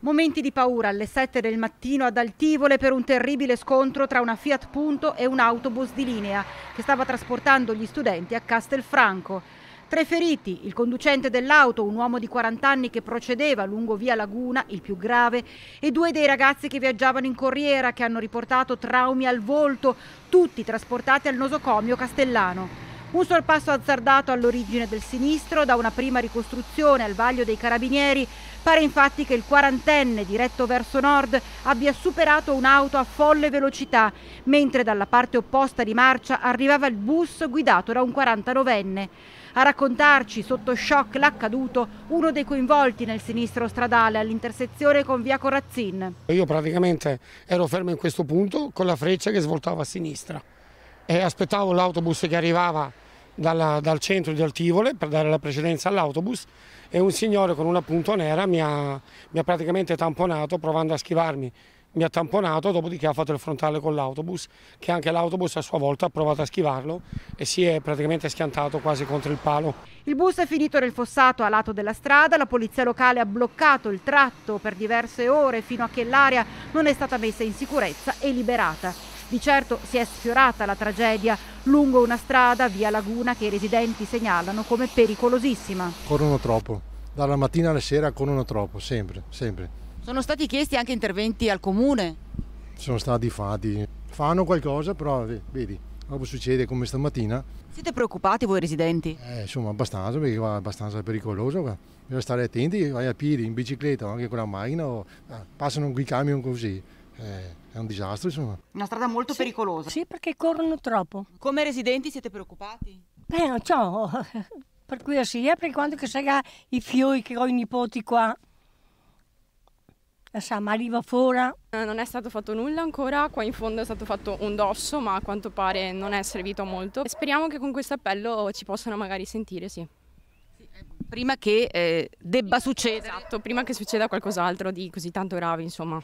Momenti di paura alle 7 del mattino ad Altivole per un terribile scontro tra una Fiat Punto e un autobus di linea che stava trasportando gli studenti a Castelfranco. Tre feriti, il conducente dell'auto, un uomo di 40 anni che procedeva lungo via Laguna, il più grave, e due dei ragazzi che viaggiavano in corriera che hanno riportato traumi al volto, tutti trasportati al nosocomio castellano. Un sorpasso azzardato all'origine del sinistro, da una prima ricostruzione al vaglio dei carabinieri, pare infatti che il quarantenne diretto verso nord abbia superato un'auto a folle velocità, mentre dalla parte opposta di marcia arrivava il bus guidato da un 49enne. A raccontarci sotto shock l'accaduto uno dei coinvolti nel sinistro stradale all'intersezione con via Corazzin. Io praticamente ero fermo in questo punto con la freccia che svoltava a sinistra e aspettavo l'autobus che arrivava dalla, dal centro di Altivole per dare la precedenza all'autobus e un signore con una punto nera mi ha, mi ha praticamente tamponato provando a schivarmi mi ha tamponato, dopodiché ha fatto il frontale con l'autobus, che anche l'autobus a sua volta ha provato a schivarlo e si è praticamente schiantato quasi contro il palo. Il bus è finito nel fossato a lato della strada, la polizia locale ha bloccato il tratto per diverse ore fino a che l'area non è stata messa in sicurezza e liberata. Di certo si è sfiorata la tragedia lungo una strada via Laguna che i residenti segnalano come pericolosissima. Corrono troppo, dalla mattina alla sera corrono troppo, sempre, sempre. Sono stati chiesti anche interventi al comune? Sono stati fatti, fanno qualcosa però vedi, dopo succede come stamattina. Siete preoccupati voi residenti? Eh, insomma abbastanza perché va abbastanza pericoloso qua. Bisogna stare attenti, vai a piedi, in bicicletta o anche con la macchina o, eh, passano qui camion così. Eh, è un disastro insomma. Una strada molto sì, pericolosa. Sì, perché corrono troppo. Come residenti siete preoccupati? Beh, non c'ho. per cui sì, è per quanto che sarà i fiori che ho i nipoti qua. Eh, sa, ma arriva fuori. Eh, non è stato fatto nulla ancora, qua in fondo è stato fatto un dosso, ma a quanto pare non è servito molto. Speriamo che con questo appello ci possano magari sentire, sì. Prima che eh, debba succedere. Esatto, prima che succeda qualcos'altro di così tanto grave, insomma.